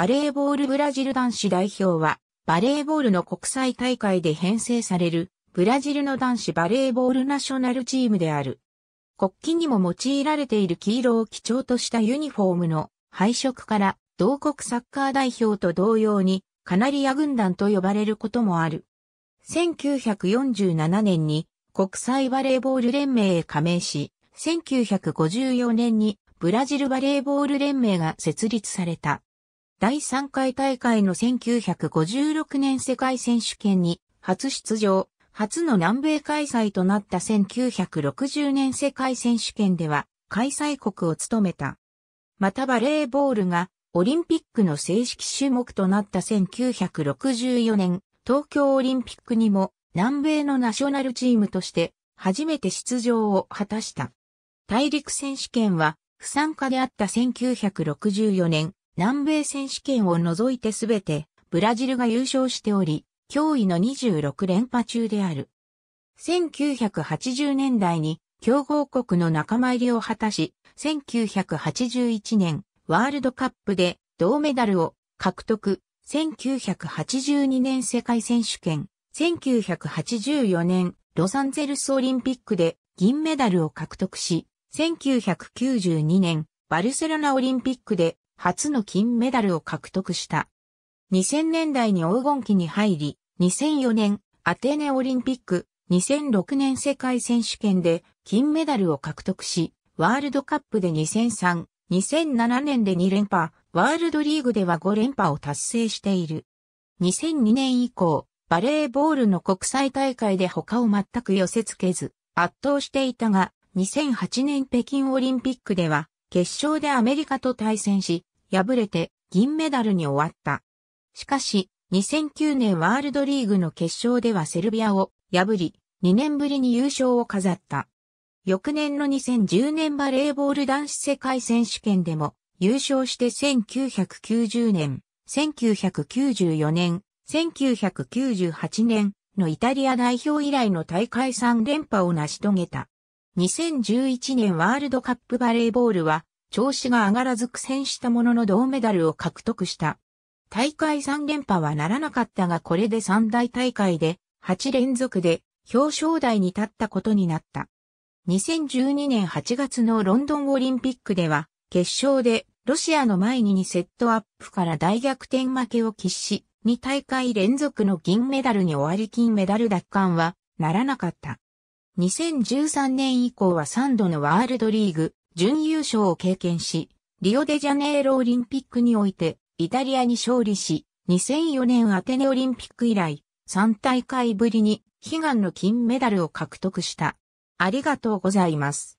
バレーボールブラジル男子代表は、バレーボールの国際大会で編成される、ブラジルの男子バレーボールナショナルチームである。国旗にも用いられている黄色を基調としたユニフォームの配色から、同国サッカー代表と同様に、カナリア軍団と呼ばれることもある。1947年に国際バレーボール連盟へ加盟し、1954年にブラジルバレーボール連盟が設立された。第3回大会の1956年世界選手権に初出場、初の南米開催となった1960年世界選手権では開催国を務めた。またバレーボールがオリンピックの正式種目となった1964年東京オリンピックにも南米のナショナルチームとして初めて出場を果たした。大陸選手権は不参加であった1964年南米選手権を除いてすべてブラジルが優勝しており、驚異の26連覇中である。1980年代に強豪国の仲間入りを果たし、1981年ワールドカップで銅メダルを獲得、1982年世界選手権、1984年ロサンゼルスオリンピックで銀メダルを獲得し、1992年バルセロナオリンピックで初の金メダルを獲得した。2000年代に黄金期に入り、2004年アテネオリンピック、2006年世界選手権で金メダルを獲得し、ワールドカップで2003、2007年で2連覇、ワールドリーグでは5連覇を達成している。2002年以降、バレーボールの国際大会で他を全く寄せ付けず、圧倒していたが、2008年北京オリンピックでは、決勝でアメリカと対戦し、敗れて銀メダルに終わった。しかし、2009年ワールドリーグの決勝ではセルビアを破り、2年ぶりに優勝を飾った。翌年の2010年バレーボール男子世界選手権でも優勝して1990年、1994年、1998年のイタリア代表以来の大会3連覇を成し遂げた。2011年ワールドカップバレーボールは調子が上がらず苦戦したものの銅メダルを獲得した。大会3連覇はならなかったがこれで三大大会で8連続で表彰台に立ったことになった。2012年8月のロンドンオリンピックでは決勝でロシアの前に2セットアップから大逆転負けを喫し、2大会連続の銀メダルに終わり金メダル奪還はならなかった。2013年以降は3度のワールドリーグ準優勝を経験し、リオデジャネイロオリンピックにおいて、イタリアに勝利し、2004年アテネオリンピック以来、3大会ぶりに悲願の金メダルを獲得した。ありがとうございます。